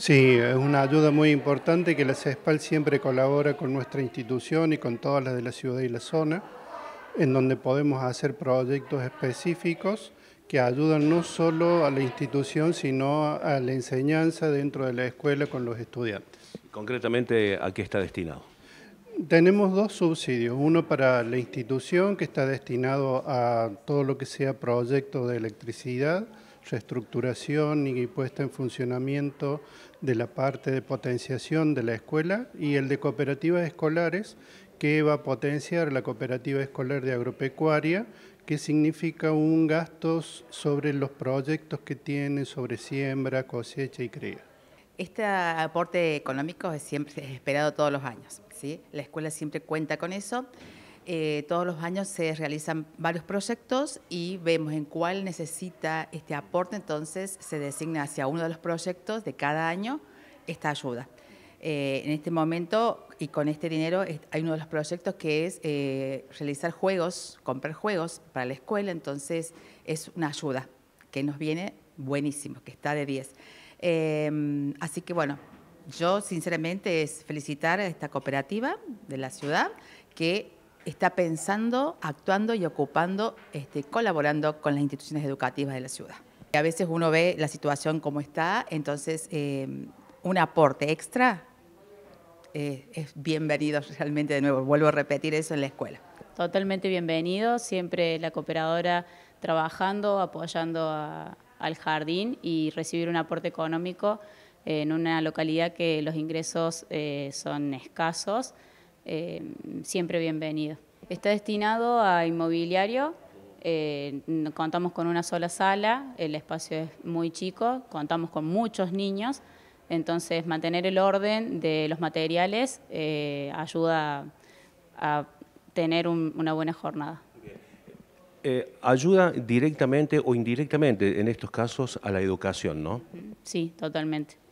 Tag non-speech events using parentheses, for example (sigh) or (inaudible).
Sí, es una ayuda muy importante que la CESPAL siempre colabora con nuestra institución y con todas las de la ciudad y la zona, en donde podemos hacer proyectos específicos que ayudan no solo a la institución, sino a la enseñanza dentro de la escuela con los estudiantes. ¿Concretamente a qué está destinado? Tenemos dos subsidios, uno para la institución que está destinado a todo lo que sea proyecto de electricidad, reestructuración y puesta en funcionamiento de la parte de potenciación de la escuela y el de cooperativas escolares que va a potenciar la cooperativa escolar de agropecuaria, que significa un gasto sobre los proyectos que tiene sobre siembra, cosecha y cría. Este aporte económico es siempre esperado todos los años. La escuela siempre cuenta con eso. Eh, todos los años se realizan varios proyectos y vemos en cuál necesita este aporte, entonces se designa hacia uno de los proyectos de cada año esta ayuda. Eh, en este momento y con este dinero hay uno de los proyectos que es eh, realizar juegos, comprar juegos para la escuela, entonces es una ayuda que nos viene buenísimo, que está de 10. Em, así que bueno, yo sinceramente es felicitar a esta cooperativa de la ciudad que está pensando, actuando y ocupando, este, colaborando con las instituciones educativas de la ciudad. A veces uno ve la situación como está, entonces em, un aporte extra eh, es bienvenido (laughs) realmente de nuevo, vuelvo a repetir eso en la escuela. Totalmente bienvenido, siempre la cooperadora trabajando, apoyando a, al jardín y recibir un aporte económico eh, en una localidad que los ingresos eh, son escasos, eh, siempre bienvenido. Está destinado a inmobiliario, contamos con una sola sala, el espacio es muy chico, contamos con muchos niños, entonces mantener el orden de los materiales ayuda a tener una buena jornada. Eh, ayuda directamente o indirectamente en estos casos a la educación, ¿no? Sí, totalmente.